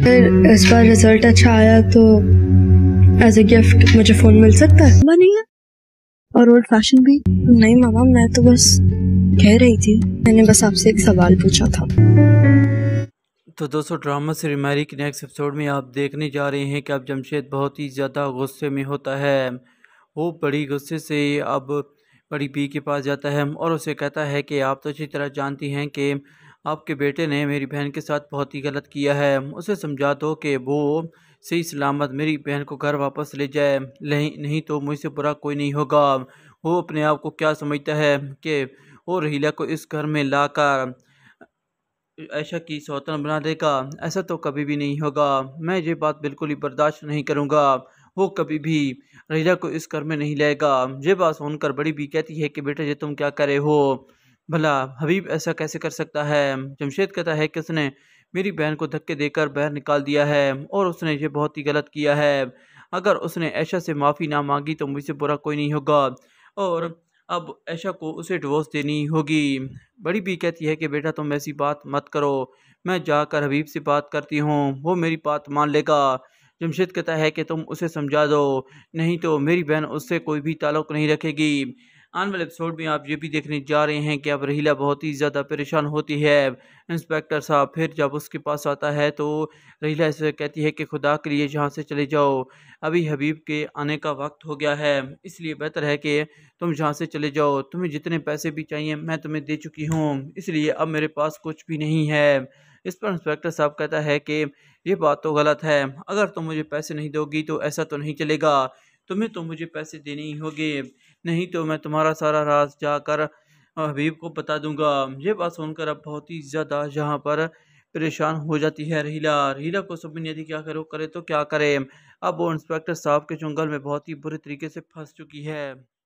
फिर इस बार रिजल्ट अच्छा आया तो एज ए गिफ्ट मुझे फोन मिल सकता है बनी है और ओल्ड फैशन भी नहीं मामा मैं तो बस कह रही थी मैंने बस आपसे एक सवाल पूछा था तो दोस्तों ड्रामा से रिमारी के नेक्स्ट एपिसोड में आप देखने जा रहे हैं कि अब जमशेद बहुत ही ज़्यादा गुस्से में होता है वो बड़ी गुस्से से अब बड़ी पी के पास जाता है और उसे कहता है कि आप तो अच्छी तरह जानती हैं कि आपके बेटे ने मेरी बहन के साथ बहुत ही गलत किया है उसे समझा दो कि वो सही सलामत मेरी बहन को घर वापस ले जाए नहीं तो मुझसे बुरा कोई नहीं होगा वो अपने आप को क्या समझता है कि वो रहीला को इस घर में लाकर ऐशा की सौतन बना देगा ऐसा तो कभी भी नहीं होगा मैं ये बात बिल्कुल ही बर्दाश्त नहीं करूँगा वो कभी भी रहीला को इस घर में नहीं लाएगा ये बात सुनकर बड़ी भी कहती है कि बेटा ये तुम क्या करे हो भला हबीब ऐसा कैसे कर सकता है जमशेद कहता है कि उसने मेरी बहन को धक्के देकर बाहर निकाल दिया है और उसने ये बहुत ही गलत किया है अगर उसने ऐशा से माफ़ी ना मांगी तो मुझसे बुरा कोई नहीं होगा और अब ऐशा को उसे डिवोर्स देनी होगी बड़ी भी कहती है कि बेटा तुम ऐसी बात मत करो मैं जाकर हबीब से बात करती हूँ वो मेरी बात मान लेगा जमशेद कहता है कि तुम उसे समझा दो नहीं तो मेरी बहन उससे कोई भी ताल्लुक़ नहीं रखेगी आने वाले एपिसोड में आप ये भी देखने जा रहे हैं कि अब रहीला बहुत ही ज़्यादा परेशान होती है इंस्पेक्टर साहब फिर जब उसके पास आता है तो रहीला इसे कहती है कि खुदा के लिए जहाँ से चले जाओ अभी हबीब के आने का वक्त हो गया है इसलिए बेहतर है कि तुम जहाँ से चले जाओ तुम्हें जितने पैसे भी चाहिए मैं तुम्हें दे चुकी हूँ इसलिए अब मेरे पास कुछ भी नहीं है इस पर इंस्पेक्टर साहब कहता है कि ये बात तो गलत है अगर तुम मुझे पैसे नहीं दोगी तो ऐसा तो नहीं चलेगा तुम्हें तो मुझे पैसे देने ही होंगे नहीं तो मैं तुम्हारा सारा राज जाकर हबीब को बता दूंगा ये बात सुनकर अब बहुत ही ज़्यादा यहाँ पर परेशान हो जाती है रहीला रहीला को सुबिन यदि क्या करो करे तो क्या करे अब वो इंस्पेक्टर साहब के जंगल में बहुत ही बुरे तरीके से फंस चुकी है